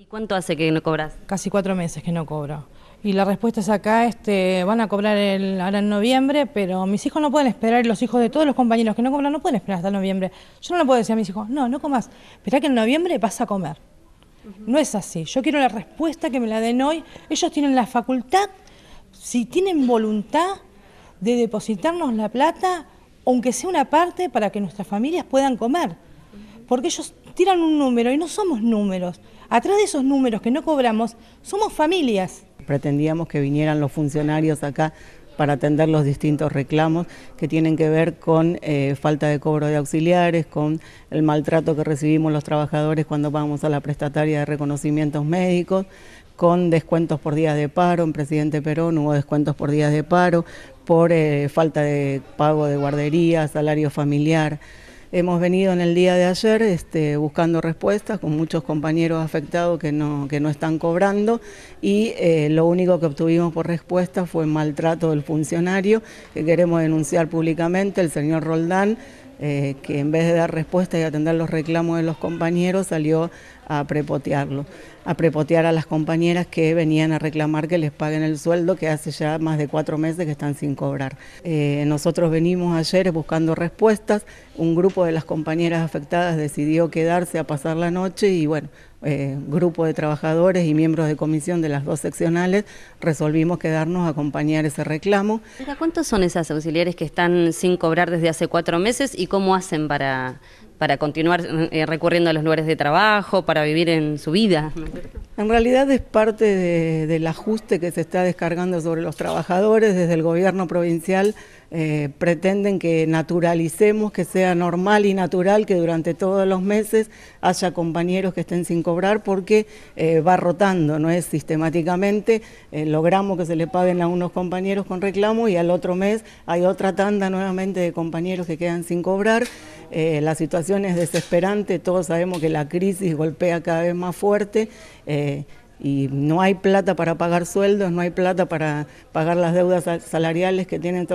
¿Y cuánto hace que no cobras? Casi cuatro meses que no cobro. Y la respuesta es acá, este, van a cobrar el, ahora en noviembre, pero mis hijos no pueden esperar, los hijos de todos los compañeros que no cobran no pueden esperar hasta noviembre. Yo no le puedo decir a mis hijos, no, no comas, espera que en noviembre vas a comer. No es así, yo quiero la respuesta que me la den hoy. Ellos tienen la facultad, si tienen voluntad de depositarnos la plata, aunque sea una parte, para que nuestras familias puedan comer porque ellos tiran un número y no somos números. Atrás de esos números que no cobramos, somos familias. Pretendíamos que vinieran los funcionarios acá para atender los distintos reclamos que tienen que ver con eh, falta de cobro de auxiliares, con el maltrato que recibimos los trabajadores cuando vamos a la prestataria de reconocimientos médicos, con descuentos por días de paro. En Presidente Perón hubo descuentos por días de paro, por eh, falta de pago de guardería, salario familiar. Hemos venido en el día de ayer este, buscando respuestas con muchos compañeros afectados que no, que no están cobrando y eh, lo único que obtuvimos por respuesta fue maltrato del funcionario que queremos denunciar públicamente. El señor Roldán eh, que en vez de dar respuesta y atender los reclamos de los compañeros, salió a prepotearlo, a prepotear a las compañeras que venían a reclamar que les paguen el sueldo, que hace ya más de cuatro meses que están sin cobrar. Eh, nosotros venimos ayer buscando respuestas, un grupo de las compañeras afectadas decidió quedarse a pasar la noche y bueno, eh, grupo de trabajadores y miembros de comisión de las dos seccionales, resolvimos quedarnos a acompañar ese reclamo. ¿Cuántos son esas auxiliares que están sin cobrar desde hace cuatro meses y cómo hacen para, para continuar eh, recurriendo a los lugares de trabajo, para vivir en su vida? En realidad es parte del ajuste que se está descargando sobre los trabajadores. Desde el gobierno provincial eh, pretenden que naturalicemos, que sea normal y natural que durante todos los meses haya compañeros que estén sin cobrar porque eh, va rotando, no es sistemáticamente. Eh, logramos que se le paguen a unos compañeros con reclamo y al otro mes hay otra tanda nuevamente de compañeros que quedan sin cobrar. Eh, la situación es desesperante, todos sabemos que la crisis golpea cada vez más fuerte. Eh, y no hay plata para pagar sueldos, no hay plata para pagar las deudas salariales que tienen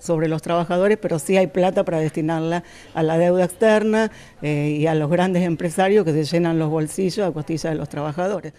sobre los, trabajadores, pero sí hay plata para destinarla a la deuda externa eh, y a los grandes empresarios que se llenan los bolsillos a costilla de los trabajadores.